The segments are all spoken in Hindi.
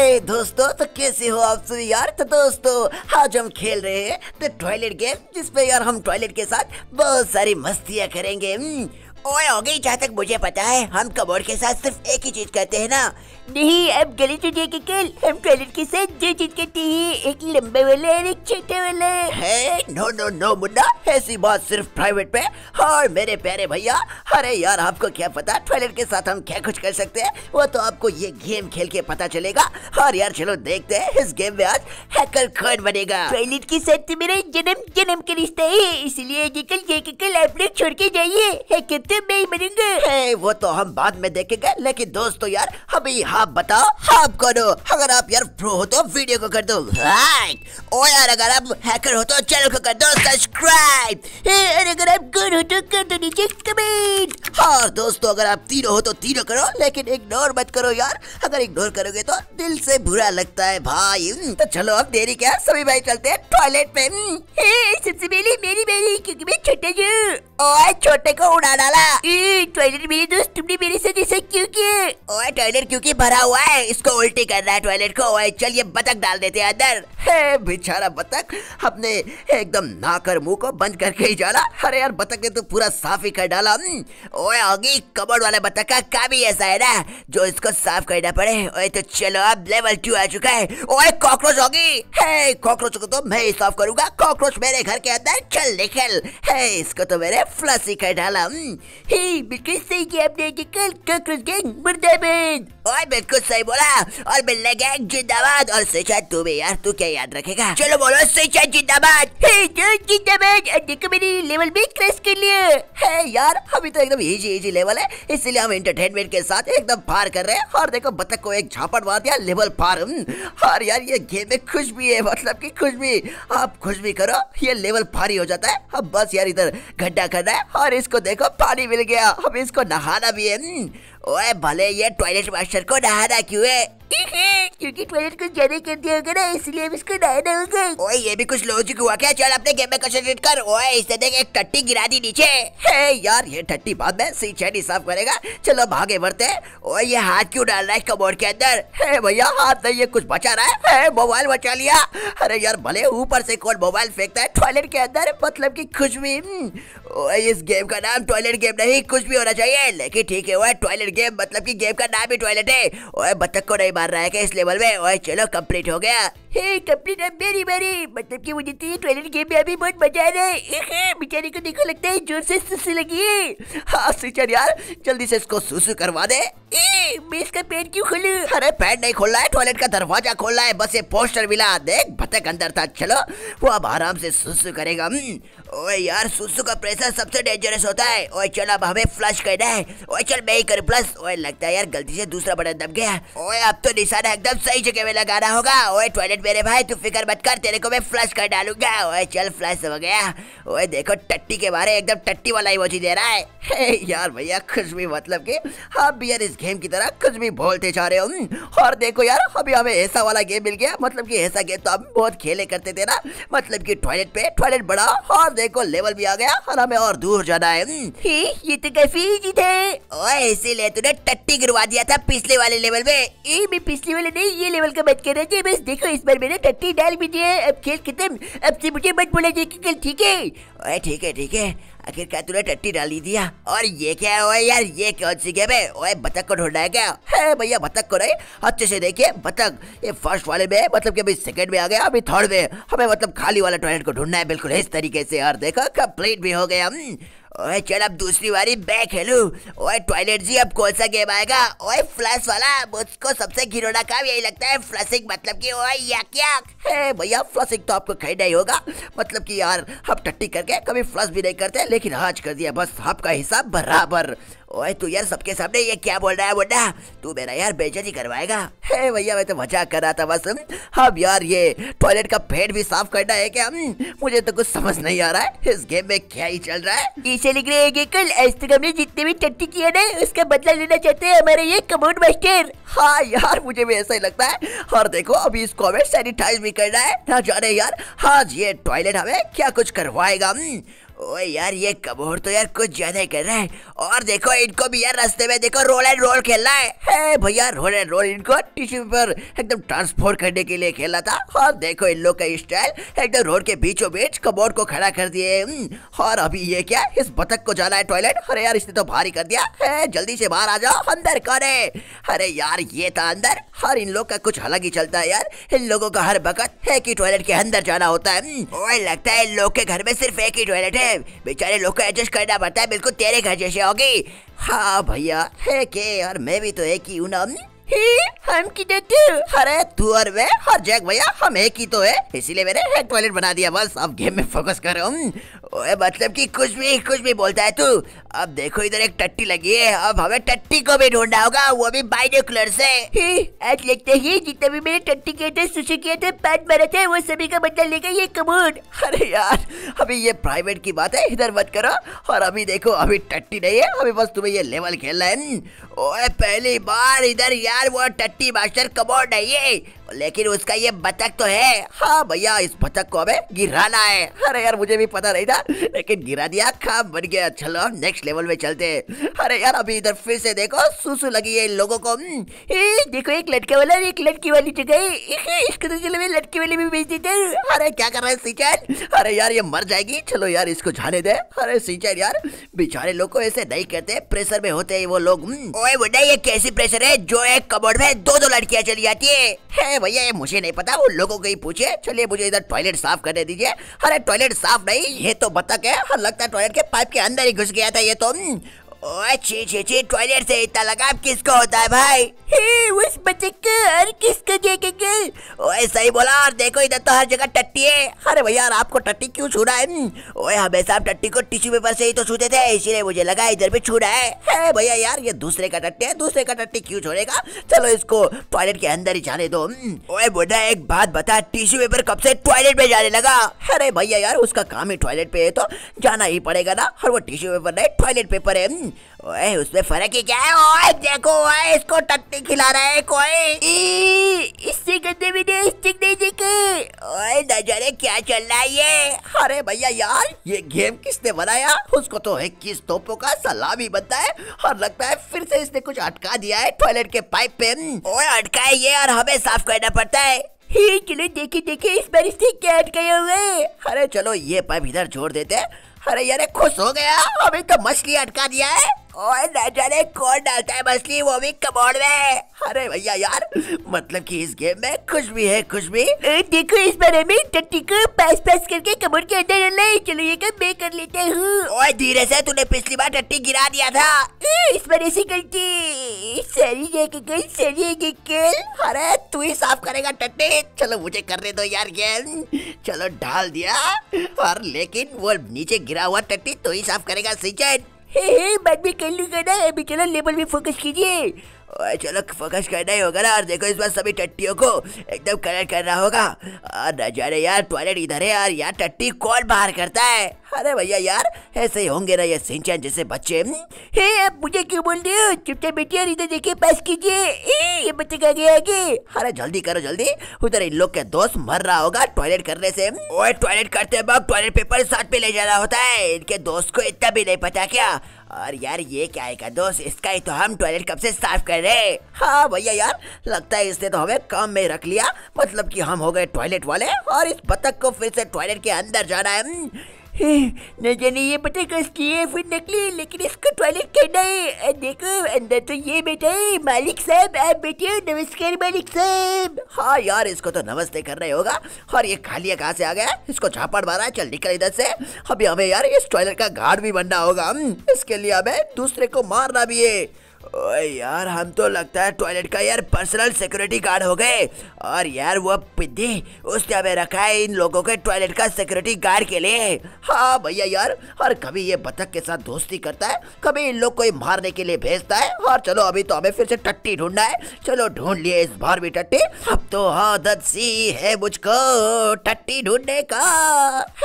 हाय दोस्तों तो कैसे हो आप सभी यार तो दोस्तों आज हम खेल रहे हैं द टॉयलेट गेम जिसपे यार हम टॉयलेट के साथ बहुत सारी मस्तियां करेंगे हम्म, ओए हो गई जहाँ तक मुझे पता है हम कबोर्ड के साथ सिर्फ एक ही चीज करते हैं ना नहीं अब गलत हो जाएगा कल हम टॉयलेट के साथ जो चीज करते हैं एक लंबे वाला और एक छोटे वाला है नो नो नो मुन्ना ऐसी बात सिर्फ प्राइवेट पे और हाँ, मेरे प्यारे भैया अरे यार आपको क्या पता टॉयलेट के साथ हम क्या कुछ कर सकते हैं वो तो आपको ये गेम खेल के पता चलेगा और हाँ, यार चलो देखते हैं इस गेम में आज हैकर कौन बनेगा टॉयलेट के साथ तो मेरे जन्म जन्म के रिश्ते है इसलिए कल ये कल आप लोग छोड़ के जाइए हैकर तो मैं ही बनूंगा वो तो हम बाद में देखेंगे लेकिन दोस्तों यार अभी हाँ, आप बताओ आप कौन हो अगर आप यार प्रो हो तो वीडियो को कर दो लाइक और यार अगर आप हैकर हो तो चैनल को कर दो सब्सक्राइब और अगर आप गुड हो तो कर दो नीचे कमेंट और हाँ, दोस्तों अगर आप तीनों हो तो तीनों करो लेकिन इग्नोर मत करो यार अगर इग्नोर करोगे तो दिल से बुरा लगता है भाई हम्म, तो चलो अब देरी क्या सभी भाई चलते हैं टॉयलेट पे हम्म, सबसे पहले मेरी मेरी क्योंकि मैं छोटे और छोटे को उड़ा डाला टॉयलेट मेरे दोस्त तुमने मेरे साथ ऐसा क्यों किया और टॉयलेट क्योंकि भरा हुआ है इसको उल्टी कर रहा है टॉयलेट को चलिए बतक डाल देते हैं अंदर हे बेचारा बतक अपने एकदम नाकर मुंह को बंद करके ही जाना अरे यार बतक ने तो पूरा साफ ही कर डाला हम्म, ओए आगे कबड़ वाले बतक का का भी ऐसा है ना जो इसको साफ करना पड़े ओए तो चलो अब लेवल टू आ चुका है ओए कॉकरोच होगी हे कॉकरोच को तो मैं ही साफ करूंगा कॉकरोच मेरे घर के अंदर चल निकल हे इसको तो मेरे फ्लस ही कर डाला हम्म, ही बिल्कुल सही किया अपने कि कल कॉकरोच गैंग मुर्दाबाद ओए बिल्कुल सही बोला और मिलने गए जिंदाबाद और शिक्षा तू भी यार तू क्या याद रखेगा चलो बोलो शिक्षा जिंदाबाद जिंदाबाद लेवल भी क्रेस के लिए है यार अभी तो एकदम इजी इजी लेवल है इसलिए हम इंटरटेनमेंट के साथ एकदम पार कर रहे हैं और देखो बतख को एक झापड़ मार दिया लेवल पार और यार ये गेम में खुश भी है मतलब कि खुश भी आप खुश भी करो ये लेवल भारी हो जाता है अब बस यार इधर गड्ढा करना है और इसको देखो पानी मिल गया अब इसको नहाना भी है ओए भले ये टॉयलेट मास्टर को नहाना क्यों है क्योंकि टॉयलेट को जाने कर दिया होगा ना इसलिए हम इसको नहाना होगा ओए ये भी कुछ लॉजिक हुआ क्या चल अपने गेम में कंसंट्रेट कर ओए इसे देख एक टट्टी गिरा दी नीचे हे यार ये टट्टी बाद में सी चैनी साफ करेगा चलो भागे बढ़ते ओए ये हाथ क्यों डाल रहा है कबोर्ड के अंदर हे भैया हाथ नहीं ये कुछ बचा रहा है मोबाइल बचा लिया अरे यार भले ऊपर से कौन मोबाइल फेंकता है टॉयलेट के अंदर मतलब की खुश भी इस गेम का नाम टॉयलेट गेम नहीं कुछ भी होना चाहिए लेकिन ठीक है वह टॉयलेट फिर गेम मतलब कि गेम का नाम ही टॉयलेट है ओए बतख को नहीं मार रहा है क्या इस लेवल में ओए चलो कंप्लीट हो गया हे कपड़े ना मेरी मेरी मतलब कि मुझे तो टॉयलेट गेम में अभी बहुत मजा आ रहा है बेचारे को देखो लगता है जोर से सुसु लगी है हाँ सुचर यार जल्दी से इसको सुसु करवा दे ए, मैं इसका पेट क्यों खोलू अरे पेट नहीं खोल रहा है टॉयलेट का दरवाजा खोल रहा है बस ये पोस्टर मिला देख भतक अंदर था चलो वो अब आराम से सुसु करेगा ओए यार सुसु का प्रेशर सबसे डेंजरस होता है ओए चल अब हमें फ्लश करना है ओए चल मैं ही कर प्लस ओए लगता है यार गलती से दूसरा बटन दब गया ओए अब तो निशाना एकदम सही जगह में लगाना होगा ओए टॉयलेट मिनट मेरे भाई तू फिकर मत कर तेरे को मैं फ्लश कर डालूंगा ओए चल फ्लश हो गया ओए देखो टट्टी के बारे एकदम टट्टी वाला ही इमोजी दे रहा है यार भैया कुछ भी मतलब कि आप भी यार इस गेम की तरह कुछ भी बोलते जा रहे हो हम्म, और देखो यार अभी हमें ऐसा वाला गेम मिल गया मतलब कि ऐसा गेम तो हम बहुत खेले करते थे ना मतलब कि टॉयलेट पे टॉयलेट बड़ा और देखो लेवल भी आ गया और हमें और दूर जाना है हम्म। ये तो काफी इजी थे इसीलिए तूने टट्टी गिरवा दिया था पिछले वाले लेवल में ये भी पिछले वाले नहीं ये लेवल का बच कर रहे था बस देखो इस पर मेरे टट्टी डाल दीजिए अब खेल खत्म अब से मुझे मत बोला जाए कल ठीक है अरे ठीक है ठीक है आखिरकार तूने टट्टी डाल ही दिया और ये क्या हुआ यार ये कौन सी गेम है ओए बतख को ढूंढना है क्या है भैया बतख को नहीं अच्छे से देखिए बतख ये फर्स्ट वाले में मतलब कि अभी सेकंड में आ गया अभी थर्ड में हमें मतलब खाली वाला टॉयलेट को ढूंढना है बिल्कुल इस तरीके से और देखो कंप्लीट भी हो गया हम्म। ओए चल अब दूसरी बारी मैं खेलूं ओए टॉयलेट जी अब कौन सा गेम आएगा ओए फ्लश वाला मुझको सबसे घिनौना काम यही लगता है फ्लशिंग मतलब कि ओए याक याक हे भैया फ्लशिंग तो आपको खेलना ही होगा मतलब कि यार हम टट्टी करके कभी फ्लश भी नहीं करते लेकिन आज कर दिया बस आपका हिसाब बराबर ओए तू यार सबके सामने ये क्या बोल रहा है बुड्ढा तू मेरा यार बेजती करवाएगा हे भैया मैं तो मजाक कर रहा था बस अब यार ये टॉयलेट का पेट भी साफ करना है क्या हम्म, मुझे तो कुछ समझ नहीं आ रहा है इस गेम में क्या ही चल रहा है इसे लिख रहे हैं कल आज तक जितने भी चट्टी किए ना उसका बदला लेना चाहते है हमारे ये कमोड मास्टर हाँ यार मुझे भी ऐसा ही लगता है और देखो अभी इसको हमें सैनिटाइज भी करना है ना जाने यार आज ये टॉयलेट हमें क्या कुछ करवाएगा हम्म, ओए यार ये कबूर तो यार कुछ ज्यादा कर रहा है और देखो इनको भी यार रास्ते में देखो रोल एंड रोल खेलना है, हे भैया रोल एंड रोल इनको टिश्यू पर एकदम ट्रांसपोर्ट करने के लिए खेला था और देखो इन लोग का स्टाइल एकदम रोड के बीचों बीच कबोर्ड को खड़ा कर दिए हम्म, और अभी ये क्या इस बतख को जाना है टॉयलेट अरे यार इसने तो भारी कर दिया है जल्दी से बाहर आ जाओ अंदर करे अरे यार ये था अंदर हर इन लोग का कुछ अलग ही चलता है यार इन लोगों का हर बकत एक ही टॉयलेट के अंदर जाना होता है हम्म, लगता है इन लोग के घर में सिर्फ एक ही टॉयलेट है बेचारे लोग को एडजस्ट करना पड़ता है बिल्कुल तेरे घर जैसे होगी हाँ भैया है के और मैं भी तो एक ही हूँ ना ही हम की अरे तू और मैं और जैक भैया हम एक ही तो है इसीलिए मैंने एक टॉयलेट बना दिया बस अब गेम में फोकस करो ओए मतलब कि कुछ भी कुछ भी बोलता है तू अब देखो इधर एक टट्टी लगी है अब हमें टट्टी को भी ढूंढना होगा वो भी बाइनोकुलर से आज लगता है जितने भी मेरे टट्टी के थे सुशे के थे पैट मरे थे वो सभी का बदला लेगा ये कमूड अरे यार अभी ये प्राइवेट की बात है इधर मत करो और अभी देखो अभी टट्टी नहीं है अभी बस तुम्हें ये लेवल खेलना है ओए पहली बार इधर यार वो टट्टी मास्टर कमोड नहीं है लेकिन उसका ये बतख तो है हाँ भैया इस बतख को अबे गिराना है अरे यार मुझे भी पता नहीं था लेकिन गिरा दिया खा बन गया चलो नेक्स्ट लेवल में चलते अरे यार अभी इधर फिर से देखो सुसु लगी है इन लोगों को हम्म, ए, देखो एक लड़के वाला एक लड़की वाली जगह इसको तो वाली भी भेज देते अरे क्या कर रहे हैं सिंचाई अरे यार ये मर जाएगी चलो यार इसको जाने दे अरे सिंचाई यार बेचारे लोग को ऐसे नहीं कहते प्रेशर में होते हैं वो लोग हम्म, ओए ये कैसी प्रेशर है जो एक कबड़ में दो दो लड़कियां चली जाती है भैया ये मुझे नहीं पता उन लोगों को ही पूछे चलिए मुझे इधर टॉयलेट साफ करने दीजिए अरे टॉयलेट साफ नहीं ये तो बतक है हाँ, लगता है टॉयलेट के पाइप के अंदर ही घुस गया था ये तो हम्म, टॉयलेट से इतना लगाव किसको होता है भाई हे उस बच्चे का हर किसको देखेंगे ओए सही बोला और देखो इधर तो हर जगह टट्टी है अरे भैया आपको टट्टी क्यों छू रहा है ओए हमेशा आप टट्टी को टिश्यू पेपर से ही तो छूते थे इसीलिए मुझे लगा इधर भी छू रहा है हे भैया यार ये दूसरे का टट्टी है दूसरे का टट्टी क्यों छोड़ेगा चलो इसको टॉयलेट के अंदर ही जाने दो हम्म, ओए बुढ़ा एक बात बता टिश्यू पेपर कब से टॉयलेट में जाने लगा अरे भैया यार उसका काम ही टॉयलेट पे है तो जाना ही पड़ेगा ना और वो टिश्यू पेपर नहीं टॉयलेट पेपर है हम्म, ओए उसमें फर्क ही क्या है ओए देखो ओए इसको टट्टी खिला रहा है कोई इससे गंदे भी नहीं स्टिक नहीं दिखे ओए नजरे क्या चल रहा है ये अरे भैया यार ये गेम किसने बनाया उसको तो है किस तोपो का सलाम ही बनता है और लगता है फिर से इसने कुछ अटका दिया है टॉयलेट के पाइप पे ओए अटका है ये और हमें साफ करना पड़ता है ही चलो देखिए देखिए इस बार इससे क्या अटकाए हुए अरे चलो ये पाइप इधर छोड़ देते हैं अरे यार खुश हो गया अभी तो मछली अटका दिया है और न जाने कौन डालता है मछली वो भी कमोड में अरे भैया यार मतलब कि इस गेम में कुछ भी है कुछ भी देखो इस बारे में टट्टी को पास पास करके कमोड के अंदर ले चलो ये कब मैं कर लेते हूँ और धीरे से तूने पिछली बार टट्टी गिरा दिया था इस बार ऐसी गलती सॉरी गल सॉरी गल अरे तू ही साफ करेगा टट्टी चलो मुझे करने दो यार गेम चलो डाल दिया और लेकिन वो नीचे गिरा हुआ टट्टी तो ही साफ करेगा सिंचन हे हे बाद में कर लूंगा ना अभी चलो लेबल में फोकस कीजिए ओए चलो फोकस करना ही होगा ना और देखो इस बार सभी टट्टियों को एकदम कलर करना होगा और न जाने यार टॉयलेट इधर है यार यार टट्टी कौन बाहर करता है अरे भैया यार ऐसे ही होंगे ना ये सिंचन जैसे बच्चे हम्म, हे आप मुझे क्यों बोल रहे हो चुपचाप बेटिया इधर देखिए पास कीजिए ये बच्चे कह गया कि अरे जल्दी करो जल्दी उधर इन लोग के दोस्त मर रहा होगा टॉयलेट करने से ओए टॉयलेट करते वक्त टॉयलेट पेपर साथ में ले जाना होता है इनके दोस्त को इतना भी नहीं पता क्या और यार ये क्या है का दोस्त इसका ही तो हम टॉयलेट कब से साफ कर रहे हाँ भैया यार लगता है इसने तो हमें काम में रख लिया मतलब कि हम हो गए टॉयलेट वाले और इस बतख को फिर से टॉयलेट के अंदर जाना है हम्म। न जाने ये पता कस की है फिर नकली लेकिन इसको टॉयलेट करना है देखो अंदर तो ये बेटा है मालिक साहब आप बेटे हो नमस्कार मालिक साहब हाँ यार इसको तो नमस्ते कर रहे होगा और ये खालिया कहाँ से आ गया इसको झापड़ मारा है चल निकल इधर से अभी हमें यार इस टॉयलेट का गार्ड भी बनना होगा इसके लिए हमें दूसरे को मारना भी है ओए यार हम तो लगता है टॉयलेट का यार पर्सनल सिक्योरिटी गार्ड हो गए और यार वो पिद्दी उसने हमें रखा है इन लोगों के टॉयलेट का सिक्योरिटी गार्ड के लिए हाँ भैया यार और कभी ये बतख के साथ दोस्ती करता है कभी इन लोग को ही मारने के लिए भेजता है और चलो अभी तो हमें फिर से टट्टी ढूंढना है चलो ढूंढ लिए इस बार भी टट्टी अब तो आदत सी है मुझको टट्टी ढूंढने का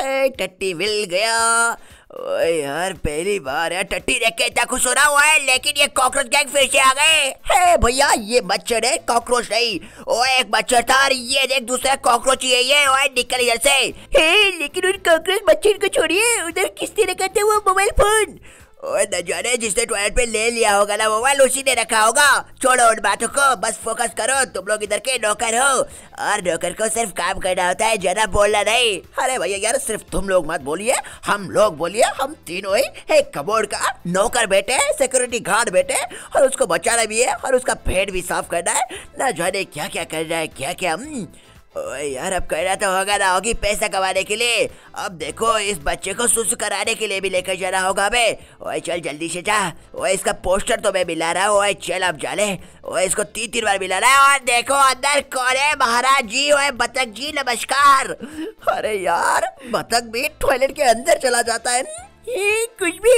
है टट्टी मिल गया ओए यार पहली बार है टट्टी देख के इतना खुश हो रहा हुआ है लेकिन ये कॉकरोच गैंग फिर से आ गए हे भैया ये मच्छर है कॉकरोच नहीं ओए एक मच्छर था ये देख दूसरा कॉकरोच ये है ओए निकल इधर से हे लेकिन उन कॉकरोच मच्छर को छोड़िए उधर किस तरह का था वो मोबाइल फोन ओए जिसने टॉयलेट पे ले लिया होगा ना मोबाइल उसी ने रखा होगा छोड़ो उन बातों को बस फोकस करो तुम लोग इधर के नौकर हो और नौकर को सिर्फ काम करना होता है जना बोलना नहीं अरे भैया यार सिर्फ तुम लोग मत बोलिए हम लोग बोलिए हम तीनों ही एक कबोर्ड का नौकर बैठे सिक्योरिटी गार्ड बैठे और उसको बचाना भी है और उसका पेट भी साफ करना है ना जाने क्या क्या करना है क्या क्या हम हम्म। यार अब कहना तो होगा ना होगी पैसा कमाने के लिए अब देखो इस बच्चे को सुस कराने के लिए भी लेकर जाना होगा हमें ओए चल जल्दी से जा ओए इसका पोस्टर तो मैं मिला रहा हूँ ओए चल अब जाले ओए इसको तीन तीन बार मिला रहा है और देखो अंदर कौन है महाराज जी ओए बतख जी नमस्कार अरे यार बतख भी टॉयलेट के अंदर चला जाता है ये कुछ भी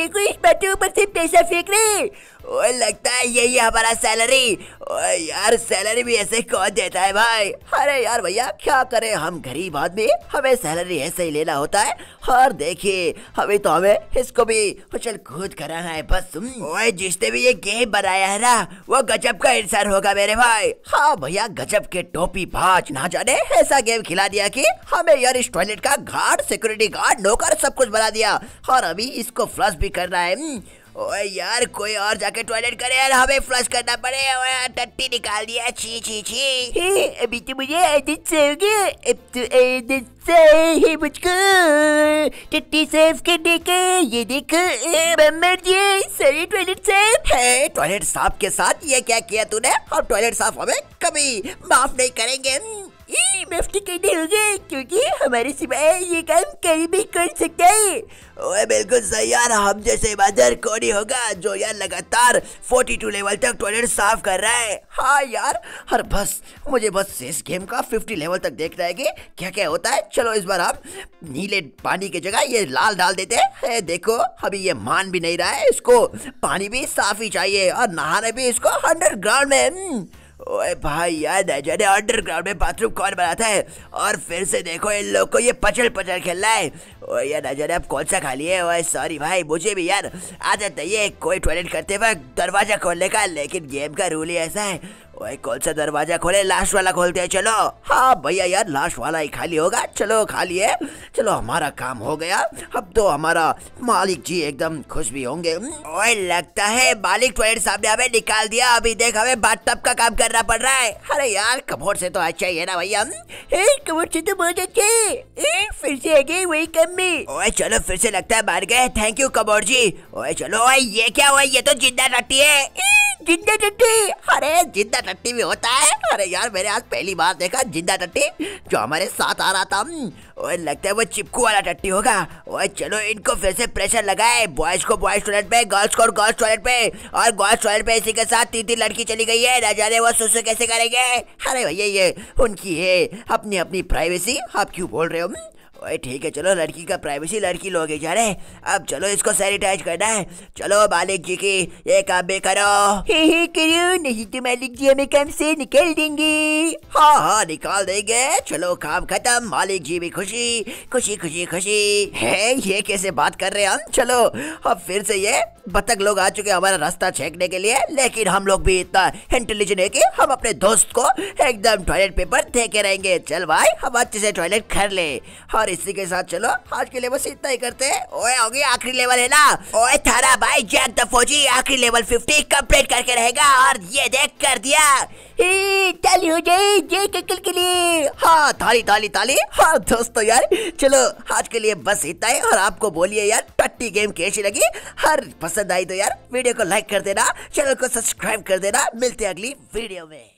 देखो इस बच्चे ऊपर से पैसा फेंक रहे ओए लगता है यही हमारा सैलरी ओए यार सैलरी भी ऐसे कौन देता है भाई अरे यार भैया क्या करें हम गरीब आदमी हमें सैलरी ऐसे ही लेना होता है और देखिए अभी तो हमें इसको भी उछल कूद करा है बस ओए जिसने भी ये गेम बनाया है ना वो गजब का इंसान होगा मेरे भाई हाँ भैया गजब के टोपी भाज ना जाने ऐसा गेम खिला दिया की हमें यार इस टॉयलेट का गार्ड सिक्योरिटी गार्ड नौकर सब कुछ बना दिया और अभी इसको फ्लश भी करना है ओए यार कोई और जाके टॉयलेट करे यार हमें फ्लश करना पड़े टट्टी निकाल दिया छी छी छी अभी तो मुझे एडिट से होगी अब तो आदत से ही मुझको टट्टी साफ करने के ये देखो मम्मर जी सारी टॉयलेट साफ है टॉयलेट साफ के साथ ये क्या किया तूने हम टॉयलेट साफ हमें कभी माफ नहीं करेंगे माफी कहना होगा क्योंकि हमारे सिवाय ये काम कहीं भी कर सकता है ओए बिल्कुल सही यार हम जैसे इमानदार कौन ही होगा जो यार लगातार 42 लेवल तक टॉयलेट साफ कर रहा है हाँ यार हर बस मुझे बस इस गेम का 50 लेवल तक देखना है कि क्या क्या होता है चलो इस बार आप नीले पानी की जगह ये लाल डाल देते हैं देखो अभी ये मान भी नहीं रहा है इसको पानी भी साफ ही चाहिए और नहाने भी इसको अंडरग्राउंड में हम्म। ओए भाई याद है जैसे अंडरग्राउंड में बाथरूम कौन बनाता है और फिर से देखो इन लोग को ये पचल पचल खेल रहा है ओए यार ना अब कौन सा खा लिए ओए सॉरी भाई मुझे भी यार आदत नहीं है कोई टॉयलेट करते वक्त दरवाज़ा खोलने का लेकिन गेम का रूल ही ऐसा है ओए कौन सा दरवाजा खोले लास्ट वाला खोलते हैं चलो हाँ भैया यार लास्ट वाला ही खाली होगा चलो खाली है चलो हमारा काम हो गया अब तो हमारा मालिक जी एकदम खुश भी होंगे ओए लगता है मालिक टॉयलेट सामने हमें निकाल दिया अभी देख हमें बात तब का काम करना पड़ रहा है अरे यार कबोर से तो अच्छा ही है ना भैया कबोर से तो बहुत अच्छे फिर से आ गई वही कमी ओए चलो फिर से लगता है मार गए थैंक यू कबोर जी ओए चलो ओए ये क्या हुआ ये तो जिंदा रहती है जिंदा टट्टी अरे जिंदा टट्टी भी होता है अरे यार मेरे आज पहली बार देखा जिंदा टट्टी जो हमारे साथ आ रहा था हम्म, ओए लगता है वो चिपकू वाला टट्टी होगा ओए चलो इनको फिर से प्रेशर लगाए बॉयज को बॉयज टॉयलेट पे गर्ल्स को गर्ल्स टॉयलेट पे और गर्ल्स टॉयलेट पे इसी के साथ तीन तीन लड़की चली गई है ना जाने वो सुसु कैसे करेंगे अरे भैया ये उनकी है अपनी अपनी प्राइवेसी आप क्यों बोल रहे हो हम्म, ठीक है चलो लड़की का प्राइवेसी लड़की लोग जा रहे अब चलो इसको सैनिटाइज करना है चलो मालिक जी की ये काम भी करो हे हे करो नहीं तो मालिक जी हमें काम से निकाल देंगे हाँ हाँ निकाल देंगे चलो काम खत्म मालिक जी भी खुशी खुशी खुशी खुशी है ये कैसे बात कर रहे हम चलो अब फिर से ये बतख लोग आ चुके हमारा रास्ता छेकने के लिए लेकिन हम लोग भी इतना इंटेलिजेंट है कि हम अपने दोस्त को एकदम टॉयलेट पेपर दे रहेंगे चल भाई हम अच्छे से टॉयलेट कर ले और और इसी के साथ चलो आज के लिए बस इतना ही करते हैं आखिरी लेवल है ना ओए थारा भाई जैक द फौजी आखिरी लेवल फिफ्टी कम्प्लीट करके रहेगा और ये देख कर दिया ताली हो जाए जय ककल के लिए हाँ ताली ताली ताली हाँ दोस्तों यार चलो आज के लिए बस इतना ही और आपको बोलिए यार टट्टी गेम कैसी लगी हर पसंद आई तो यार वीडियो को लाइक कर देना चैनल को सब्सक्राइब कर देना मिलते हैं अगली वीडियो में